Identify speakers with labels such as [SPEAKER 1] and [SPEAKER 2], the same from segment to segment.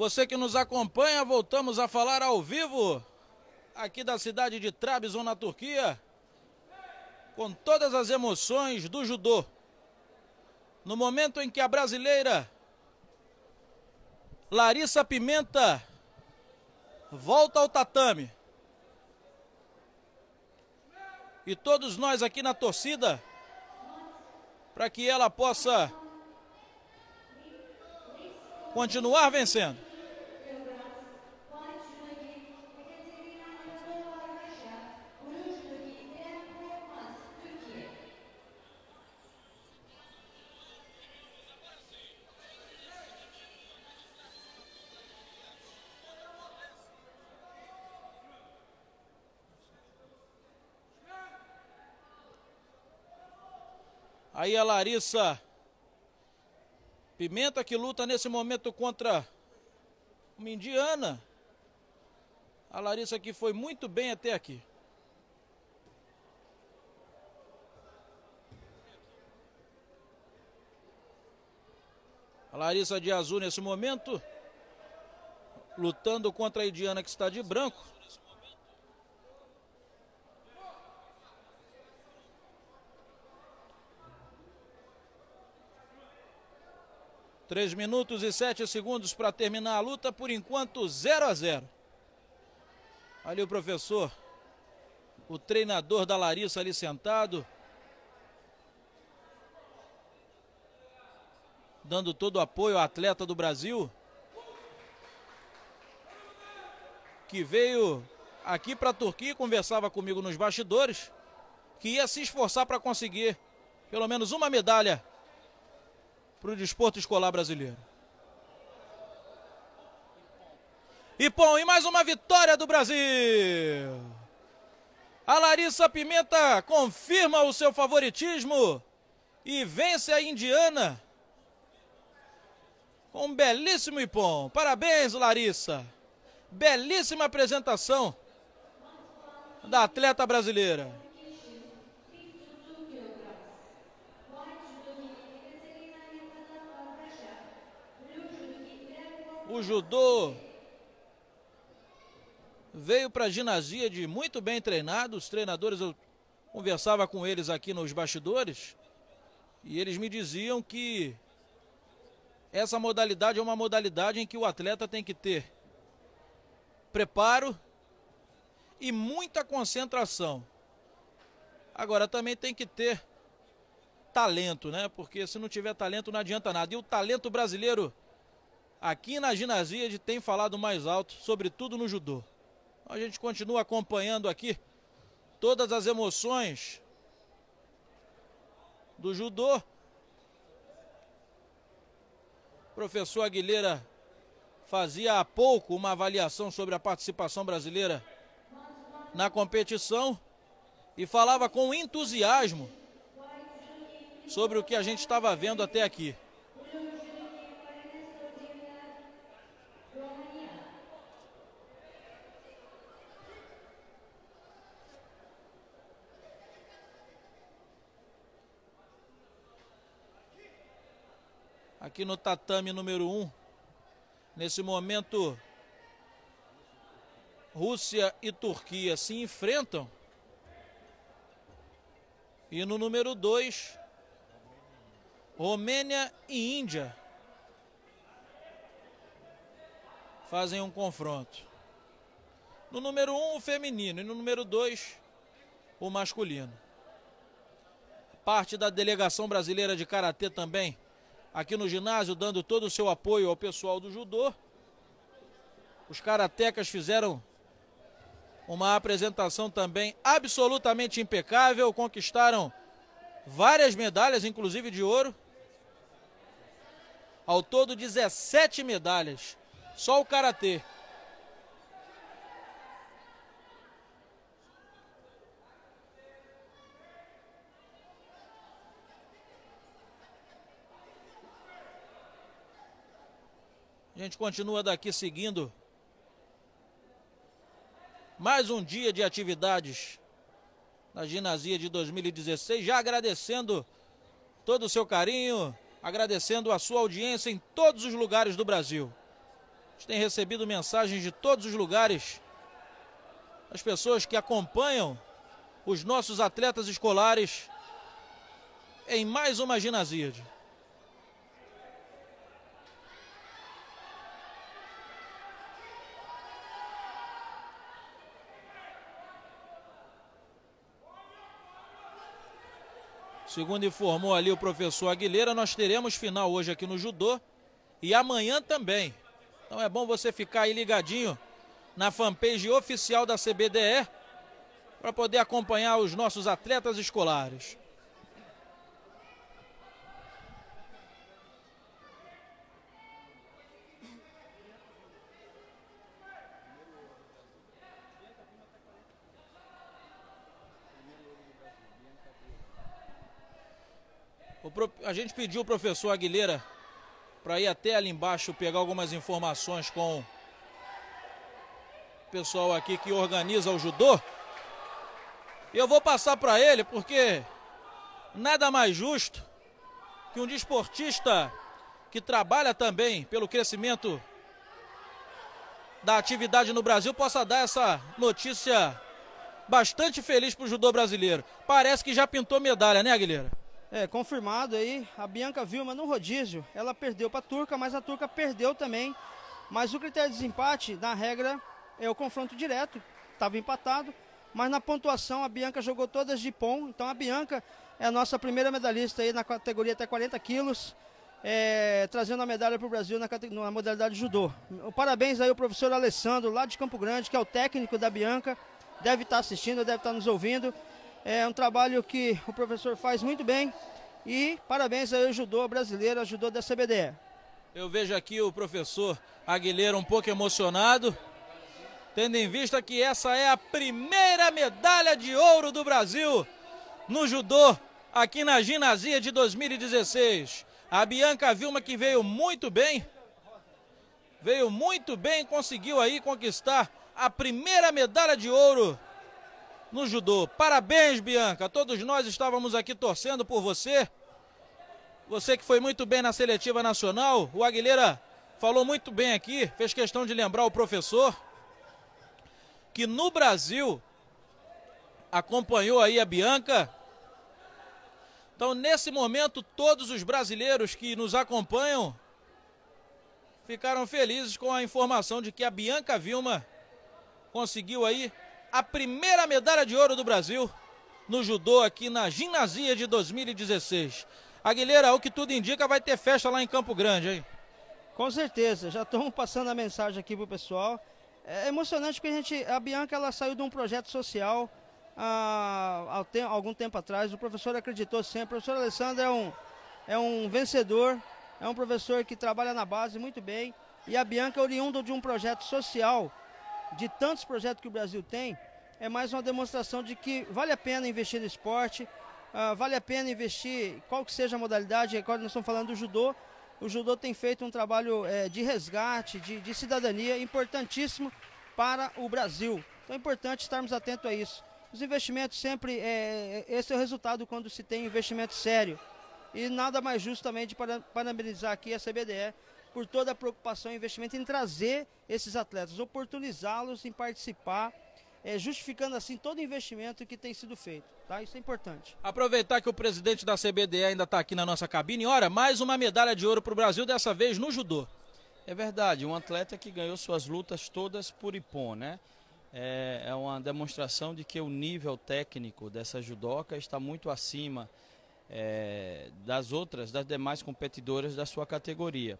[SPEAKER 1] Você que nos acompanha, voltamos a falar ao vivo aqui da cidade de Trabzon, na Turquia, com todas as emoções do judô. No momento em que a brasileira Larissa Pimenta volta ao tatame. E todos nós aqui na torcida para que ela possa continuar vencendo. Aí a Larissa Pimenta que luta nesse momento contra uma indiana. A Larissa que foi muito bem até aqui. A Larissa de azul nesse momento. Lutando contra a Indiana que está de branco. 3 minutos e 7 segundos para terminar a luta, por enquanto 0 a 0. Ali o professor, o treinador da Larissa ali sentado, dando todo o apoio ao atleta do Brasil, que veio aqui para a Turquia, conversava comigo nos bastidores, que ia se esforçar para conseguir pelo menos uma medalha para o desporto escolar brasileiro. Ipom, e mais uma vitória do Brasil! A Larissa Pimenta confirma o seu favoritismo e vence a Indiana com um belíssimo Ipom. Parabéns, Larissa! Belíssima apresentação da atleta brasileira. o judô veio para a ginásio de muito bem treinado. Os treinadores, eu conversava com eles aqui nos bastidores e eles me diziam que essa modalidade é uma modalidade em que o atleta tem que ter preparo e muita concentração. Agora também tem que ter talento, né? Porque se não tiver talento não adianta nada. E o talento brasileiro aqui na ginásio tem falado mais alto, sobretudo no judô. A gente continua acompanhando aqui todas as emoções do judô. Professor Aguilera fazia há pouco uma avaliação sobre a participação brasileira na competição e falava com entusiasmo sobre o que a gente estava vendo até aqui. aqui no tatame número 1. Um. Nesse momento, Rússia e Turquia se enfrentam. E no número 2, Romênia e Índia fazem um confronto. No número 1, um, o feminino. E no número 2, o masculino. Parte da delegação brasileira de karatê também aqui no ginásio, dando todo o seu apoio ao pessoal do judô. Os karatecas fizeram uma apresentação também absolutamente impecável, conquistaram várias medalhas, inclusive de ouro. Ao todo, 17 medalhas. Só o karatê. A gente continua daqui seguindo. Mais um dia de atividades na ginásio de 2016. Já agradecendo todo o seu carinho, agradecendo a sua audiência em todos os lugares do Brasil. A gente tem recebido mensagens de todos os lugares. As pessoas que acompanham os nossos atletas escolares em mais uma ginásio. Segundo informou ali o professor Aguilera, nós teremos final hoje aqui no judô e amanhã também. Então é bom você ficar aí ligadinho na fanpage oficial da CBDE para poder acompanhar os nossos atletas escolares. Pro... A gente pediu o professor Aguilera para ir até ali embaixo pegar algumas informações com o pessoal aqui que organiza o judô. E eu vou passar para ele porque nada mais justo que um desportista que trabalha também pelo crescimento da atividade no Brasil possa dar essa notícia bastante feliz para o judô brasileiro. Parece que já pintou medalha, né, Aguilera?
[SPEAKER 2] É, confirmado aí, a Bianca Vilma no rodízio, ela perdeu para a Turca, mas a Turca perdeu também. Mas o critério de desempate, na regra, é o confronto direto, estava empatado, mas na pontuação a Bianca jogou todas de pão então a Bianca é a nossa primeira medalhista aí na categoria até 40 quilos, é, trazendo a medalha para o Brasil na, na modalidade judô. Parabéns aí ao professor Alessandro, lá de Campo Grande, que é o técnico da Bianca, deve estar tá assistindo, deve estar tá nos ouvindo. É um trabalho que o professor faz muito bem e parabéns aí ao judô brasileiro, ao judô da CBDE.
[SPEAKER 1] Eu vejo aqui o professor Aguilera um pouco emocionado, tendo em vista que essa é a primeira medalha de ouro do Brasil no judô aqui na ginásio de 2016. A Bianca Vilma que veio muito bem, veio muito bem, conseguiu aí conquistar a primeira medalha de ouro no judô. Parabéns, Bianca. Todos nós estávamos aqui torcendo por você. Você que foi muito bem na seletiva nacional. O Aguilera falou muito bem aqui, fez questão de lembrar o professor que no Brasil acompanhou aí a Bianca. Então, nesse momento, todos os brasileiros que nos acompanham ficaram felizes com a informação de que a Bianca Vilma conseguiu aí a primeira medalha de ouro do Brasil no judô aqui na ginásio de 2016. Aguilera, o que tudo indica, vai ter festa lá em Campo
[SPEAKER 2] Grande, hein? Com certeza, já estamos passando a mensagem aqui pro pessoal. É emocionante porque a gente, a Bianca, ela saiu de um projeto social ah, há, algum tempo atrás. O professor acreditou sempre. O professor Alessandro é um, é um vencedor, é um professor que trabalha na base muito bem. E a Bianca é oriunda de um projeto social de tantos projetos que o Brasil tem, é mais uma demonstração de que vale a pena investir no esporte, uh, vale a pena investir, qual que seja a modalidade, é agora nós estamos falando do judô, o judô tem feito um trabalho é, de resgate, de, de, cidadania importantíssimo para o Brasil. Então é importante estarmos atentos a isso. Os investimentos sempre, é, é esse é o resultado quando se tem investimento sério. E nada mais justo também de parabenizar aqui a CBDE por toda a preocupação e investimento em trazer esses atletas, oportunizá-los em participar é, justificando assim todo o investimento que tem sido feito. Tá? Isso é importante.
[SPEAKER 1] Aproveitar que o presidente da CBDE ainda está aqui na nossa cabine. Ora, mais uma medalha de ouro para o Brasil, dessa vez no judô. É verdade, um atleta que ganhou suas lutas
[SPEAKER 3] todas por Ipon, né? É, é uma demonstração de que o nível técnico dessa judoca está muito acima é, das outras, das demais competidoras da sua categoria.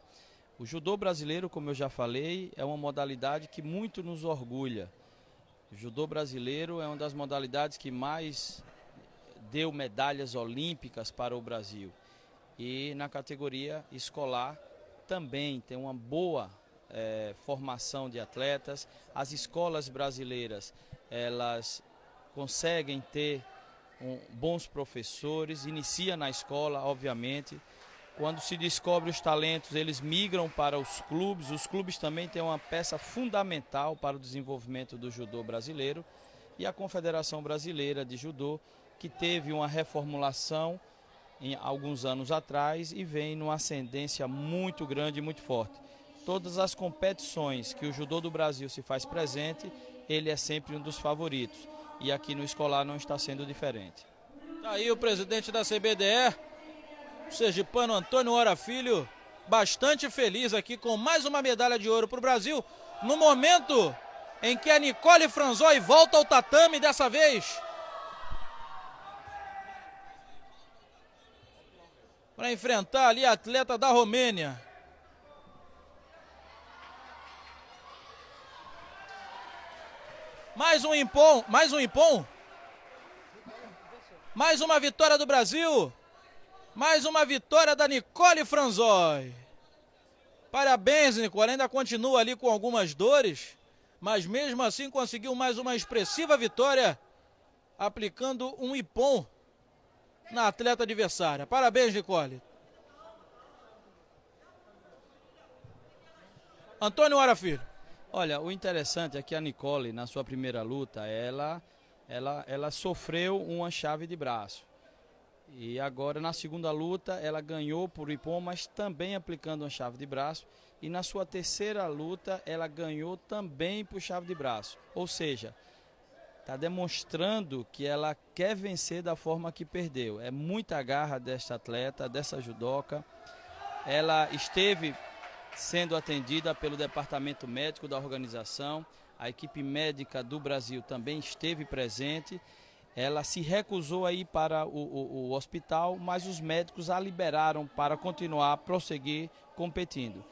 [SPEAKER 3] O judô brasileiro, como eu já falei, é uma modalidade que muito nos orgulha. O judô brasileiro é uma das modalidades que mais deu medalhas olímpicas para o Brasil. E na categoria escolar também tem uma boa é, formação de atletas. As escolas brasileiras, elas conseguem ter um, bons professores, inicia na escola, obviamente, quando se descobre os talentos, eles migram para os clubes. Os clubes também têm uma peça fundamental para o desenvolvimento do judô brasileiro. E a Confederação Brasileira de Judô, que teve uma reformulação em alguns anos atrás e vem numa ascendência muito grande e muito forte. Todas as competições que o judô do Brasil se faz presente, ele é sempre um dos favoritos. E aqui no escolar não está sendo diferente.
[SPEAKER 1] Está aí o presidente da CBDE, o sergipano Antônio Ora Filho, bastante feliz aqui com mais uma medalha de ouro para o Brasil. No momento em que a Nicole Franzoi volta ao tatame dessa vez. Para enfrentar ali a atleta da Romênia. Mais um impom, mais um impom. Mais uma vitória do Brasil. Mais uma vitória da Nicole Franzoi. Parabéns, Nicole. Ainda continua ali com algumas dores, mas mesmo assim conseguiu mais uma expressiva vitória, aplicando um ipom na atleta adversária. Parabéns, Nicole. Antônio Hora Olha, o interessante é que a
[SPEAKER 3] Nicole, na sua primeira luta, ela, ela, ela sofreu uma chave de braço. E agora na segunda luta ela ganhou por ipom, mas também aplicando uma chave de braço. E na sua terceira luta ela ganhou também por chave de braço. Ou seja, está demonstrando que ela quer vencer da forma que perdeu. É muita garra desta atleta, dessa judoca. Ela esteve sendo atendida pelo departamento médico da organização. A equipe médica do Brasil também esteve presente ela se recusou a ir para o, o, o hospital, mas os médicos a liberaram para continuar, prosseguir competindo.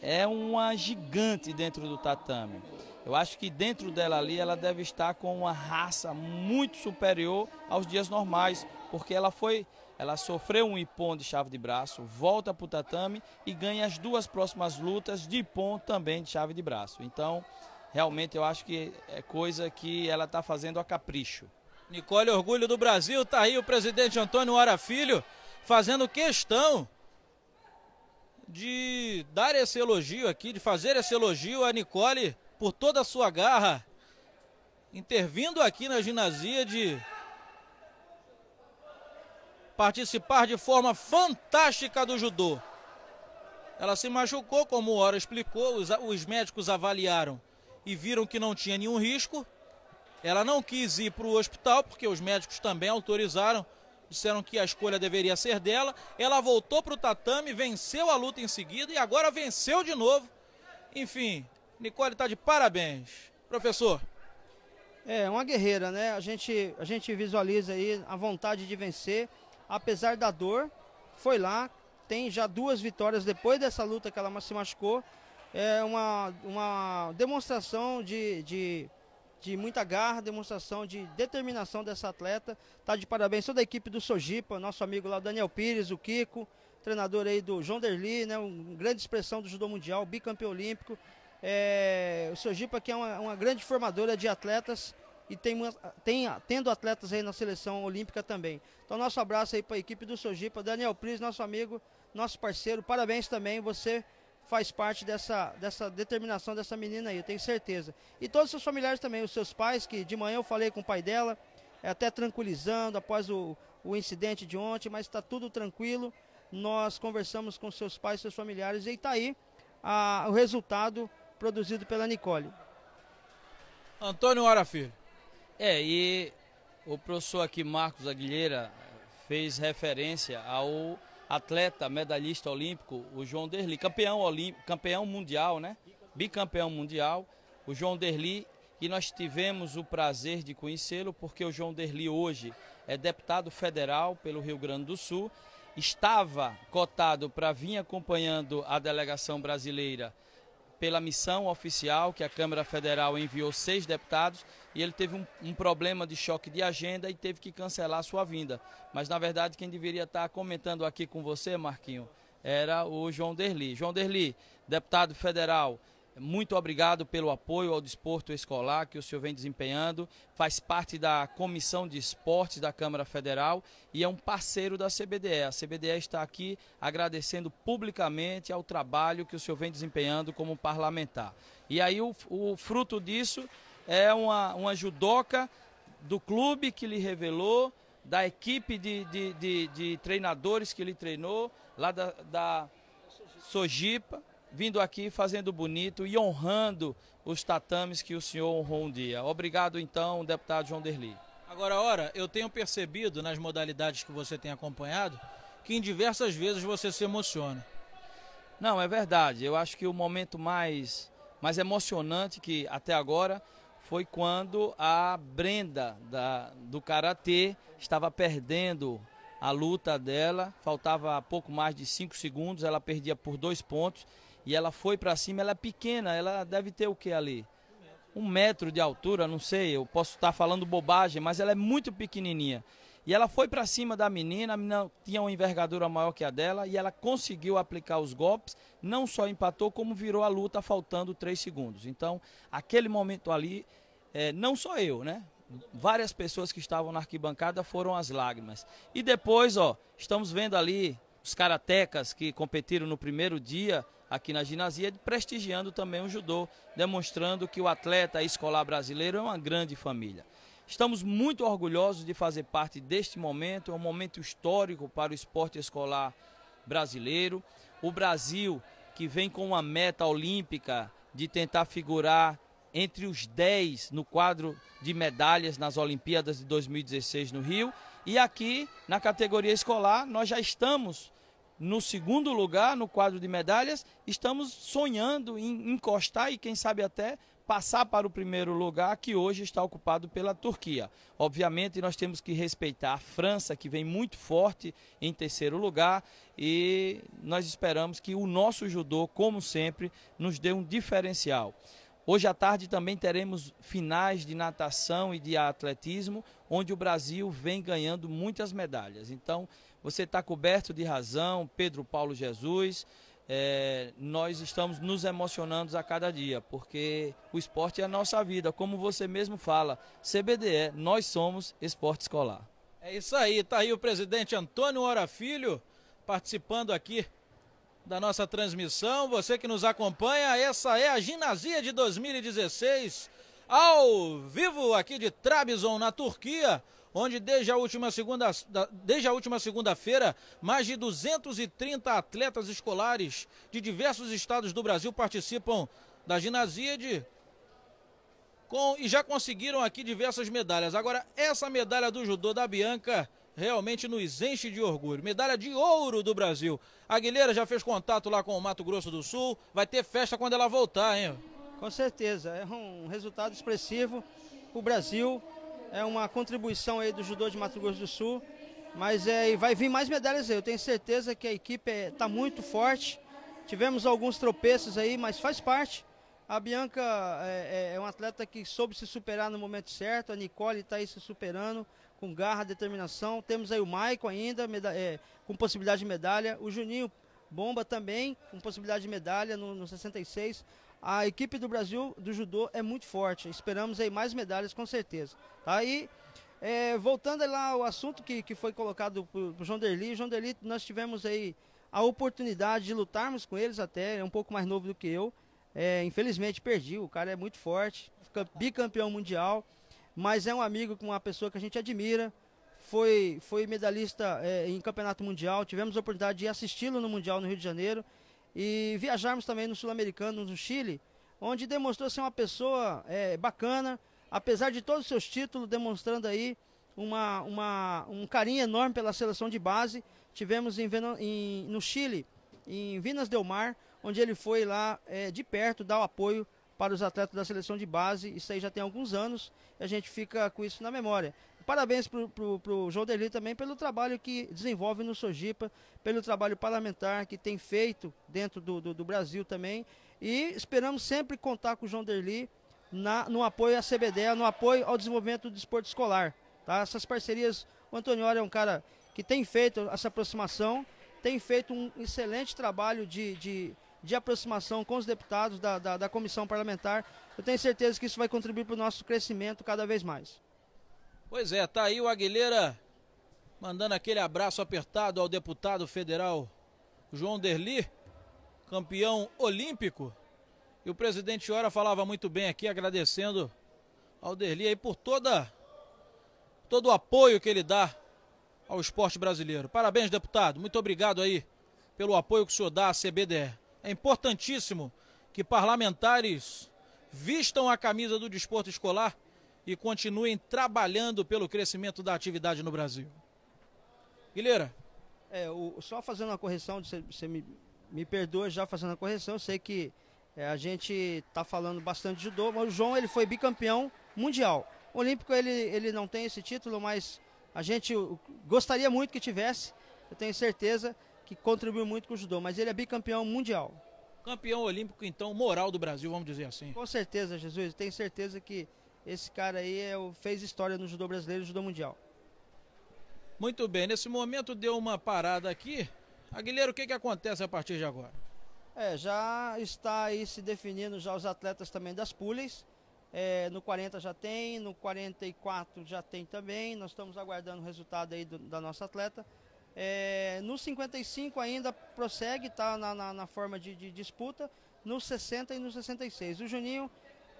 [SPEAKER 3] É uma gigante dentro do tatame. Eu acho que dentro dela ali ela deve estar com uma raça muito superior aos dias normais, porque ela foi, ela sofreu um ipon de chave de braço, volta para o tatame e ganha as duas próximas lutas de ipon também de chave de braço. Então, realmente eu acho que é coisa que ela está fazendo a capricho. Nicole Orgulho do Brasil, tá aí
[SPEAKER 1] o presidente Antônio Ora Filho fazendo questão de dar esse elogio aqui, de fazer esse elogio a Nicole por toda a sua garra, intervindo aqui na ginásio de participar de forma fantástica do judô. Ela se machucou, como o ora explicou, os, os médicos avaliaram e viram que não tinha nenhum risco. Ela não quis ir para o hospital porque os médicos também autorizaram, disseram que a escolha deveria ser dela. Ela voltou para o tatame, venceu a luta em seguida e agora venceu de novo. Enfim, Nicole está de parabéns. Professor.
[SPEAKER 2] É, uma guerreira, né? A gente, a gente visualiza aí a vontade de vencer, apesar da dor. Foi lá, tem já duas vitórias depois dessa luta que ela se machucou. É uma, uma demonstração de, de de muita garra, demonstração de determinação dessa atleta. Tá de parabéns toda a equipe do Sojipa, nosso amigo lá, o Daniel Pires, o Kiko, treinador aí do João Derli, né? Um grande expressão do judô mundial, bicampeão olímpico. É, o Sojipa que é uma, uma, grande formadora de atletas e tem, tem, tendo atletas aí na seleção olímpica também. Então nosso abraço aí para a equipe do Sojipa, Daniel Pires, nosso amigo, nosso parceiro. Parabéns também você faz parte dessa, dessa determinação dessa menina aí, eu tenho certeza. E todos os seus familiares também, os seus pais, que de manhã eu falei com o pai dela, é, até tranquilizando após o, o incidente de ontem, mas está tudo tranquilo. Nós conversamos com seus pais, seus familiares, e está aí a, o resultado produzido pela Nicole.
[SPEAKER 3] Antônio Arafir. É, e o professor aqui, Marcos Aguilheira, fez referência ao atleta, medalhista olímpico, o João Derli, campeão, olímpico, campeão mundial, né? Bicampeão mundial, o João Derli, e nós tivemos o prazer de conhecê-lo, porque o João Derli hoje é deputado federal pelo Rio Grande do Sul, estava cotado para vir acompanhando a delegação brasileira pela missão oficial que a Câmara Federal enviou seis deputados e ele teve um, um, problema de choque de agenda e teve que cancelar sua vinda. Mas na verdade quem deveria estar comentando aqui com você, Marquinho, era o João Derli. João Derli, deputado federal muito obrigado pelo apoio ao desporto escolar que o senhor vem desempenhando. Faz parte da Comissão de Esportes da Câmara Federal e é um parceiro da CBDE. A CBDE está aqui agradecendo publicamente ao trabalho que o senhor vem desempenhando como parlamentar. E aí o, o fruto disso é uma, uma judoca do clube que lhe revelou, da equipe de, de, de, de treinadores que lhe treinou, lá da, da Sojipa vindo aqui fazendo bonito e honrando os tatames que o senhor
[SPEAKER 1] honrou um dia. Obrigado então, deputado João Derli. Agora, ora, eu tenho percebido nas modalidades que você tem acompanhado que em diversas vezes você se emociona.
[SPEAKER 3] Não, é verdade. Eu acho que o momento mais mais emocionante que até agora foi quando a Brenda da, do Karatê estava perdendo a luta dela, faltava pouco mais de cinco segundos, ela perdia por dois pontos e ela foi para cima, ela é pequena, ela deve ter o que ali? Um metro de altura, não sei, eu posso estar tá falando bobagem, mas ela é muito pequenininha. E ela foi para cima da menina, a menina tinha uma envergadura maior que a dela e ela conseguiu aplicar os golpes, não só empatou, como virou a luta faltando três segundos. Então, aquele momento ali, é, não só eu, né? Várias pessoas que estavam na arquibancada foram as lágrimas. E depois, ó, estamos vendo ali os karatecas que competiram no primeiro dia, aqui na ginásia, prestigiando também o judô, demonstrando que o atleta escolar brasileiro é uma grande família. Estamos muito orgulhosos de fazer parte deste momento, é um momento histórico para o esporte escolar brasileiro. O Brasil, que vem com uma meta olímpica de tentar figurar entre os 10 no quadro de medalhas nas Olimpíadas de 2016 no Rio. E aqui, na categoria escolar, nós já estamos no segundo lugar no quadro de medalhas, estamos sonhando em encostar e, quem sabe, até passar para o primeiro lugar, que hoje está ocupado pela Turquia. Obviamente, nós temos que respeitar a França, que vem muito forte em terceiro lugar, e nós esperamos que o nosso judô, como sempre, nos dê um diferencial. Hoje à tarde também teremos finais de natação e de atletismo, onde o Brasil vem ganhando muitas medalhas. Então, você está coberto de razão, Pedro Paulo Jesus. É, nós estamos nos emocionando a cada dia, porque o esporte é a nossa vida. Como você mesmo fala, CBDE, nós somos esporte escolar.
[SPEAKER 1] É isso aí, Está aí o presidente Antônio Hora Filho participando aqui da nossa transmissão, você que nos acompanha, essa é a Ginasia de 2016, ao vivo aqui de Trabzon, na Turquia, onde desde a última segunda desde a última segunda-feira, mais de 230 atletas escolares de diversos estados do Brasil participam da Ginasia de com, e já conseguiram aqui diversas medalhas. Agora, essa medalha do judô da Bianca realmente nos enche de orgulho. Medalha de ouro do Brasil. A Aguilera já fez contato lá com o Mato Grosso do Sul. Vai ter festa quando ela
[SPEAKER 2] voltar, hein? Com certeza. É um resultado expressivo para o Brasil. É uma contribuição aí do judô de Mato Grosso do Sul. Mas é, vai vir mais medalhas aí. Eu tenho certeza que a equipe está é, tá muito forte. Tivemos alguns tropeços aí, mas faz parte. A Bianca é, é, é um atleta que soube se superar no momento certo. A Nicole está aí se superando com garra, determinação. Temos aí o Maico ainda, é, com possibilidade de medalha. O Juninho Bomba também, com possibilidade de medalha no, no 66. A equipe do Brasil do judô é muito forte. Esperamos aí mais medalhas com certeza. Tá? é, voltando lá ao assunto que, que foi colocado para o João Derli. João Derli, nós tivemos aí a oportunidade de lutarmos com eles até. É um pouco mais novo do que eu. É, infelizmente perdi. O cara é muito forte. Bicampeão mundial mas é um amigo, uma pessoa que a gente admira. Foi, foi medalhista é, em campeonato mundial. Tivemos a oportunidade de assisti-lo no Mundial no Rio de Janeiro e viajarmos também no Sul-Americano, no Chile, onde demonstrou ser uma pessoa é, bacana, apesar de todos os seus títulos, demonstrando aí uma, uma, um carinho enorme pela seleção de base. Tivemos em, em no Chile, em Vinas Del Mar, onde ele foi lá é, de perto dar o apoio para os atletas da seleção de base. Isso aí já tem alguns anos e a gente fica com isso na memória. Parabéns para o João Deli também pelo trabalho que desenvolve no Sojipa, pelo trabalho parlamentar que tem feito dentro do, do, do Brasil também. E esperamos sempre contar com o João Derli na, no apoio à CBD, no apoio ao desenvolvimento do esporte escolar. Tá? Essas parcerias, o Antonioli é um cara que tem feito essa aproximação, tem feito um excelente trabalho de, de de aproximação com os deputados da, da, da comissão parlamentar. Eu tenho certeza que isso vai contribuir para o nosso crescimento cada vez mais.
[SPEAKER 1] Pois é, tá aí o Aguilera mandando aquele abraço apertado ao deputado federal João Derli, campeão olímpico. E o presidente Ora falava muito bem aqui, agradecendo ao Derli aí por toda todo o apoio que ele dá ao esporte brasileiro. Parabéns, deputado. Muito obrigado aí pelo apoio que o senhor dá à CBDE. É importantíssimo que parlamentares vistam a camisa do desporto escolar e continuem trabalhando pelo crescimento da atividade no Brasil.
[SPEAKER 2] Guilherme. É, o, só fazendo uma correção, você me, me perdoa já fazendo a correção, eu sei que é, a gente está falando bastante de judô, mas o João ele foi bicampeão mundial. O Olímpico ele, ele não tem esse título, mas a gente gostaria muito que tivesse, eu tenho certeza que contribuiu muito com o judô, mas ele é bicampeão mundial.
[SPEAKER 1] Campeão olímpico, então, moral do Brasil, vamos dizer assim.
[SPEAKER 2] Com certeza, Jesus. Tenho certeza que esse cara aí é fez história no judô brasileiro e judô mundial. Muito
[SPEAKER 1] bem, nesse momento deu uma parada aqui. Aguilheiro, o que, que acontece a partir de agora?
[SPEAKER 2] É, já está aí se definindo já os atletas também das pulhas. É, no 40 já tem, no 44 já tem também. Nós estamos aguardando o resultado aí do, da nossa atleta. É, no 55 ainda prossegue, está na, na, na, forma de, de, disputa. No 60 e no 66. O Juninho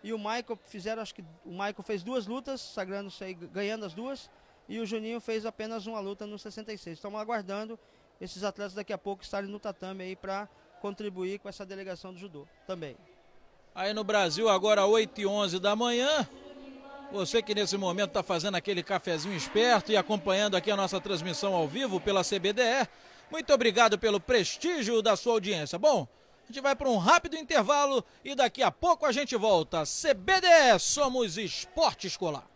[SPEAKER 2] e o Michael fizeram, acho que o Michael fez duas lutas, sagrando-se aí, ganhando as duas. E o Juninho fez apenas uma luta no 66. Estamos aguardando esses atletas daqui a pouco estarem no tatame aí para contribuir com essa delegação do judô também.
[SPEAKER 1] Aí no Brasil, agora 8 e 11 da manhã, você que nesse momento está fazendo aquele cafezinho esperto e acompanhando aqui a nossa transmissão ao vivo pela CBDE, muito obrigado pelo prestígio da sua audiência. Bom, a gente vai para um rápido intervalo e daqui a pouco a gente volta. CBDE, somos esporte escolar.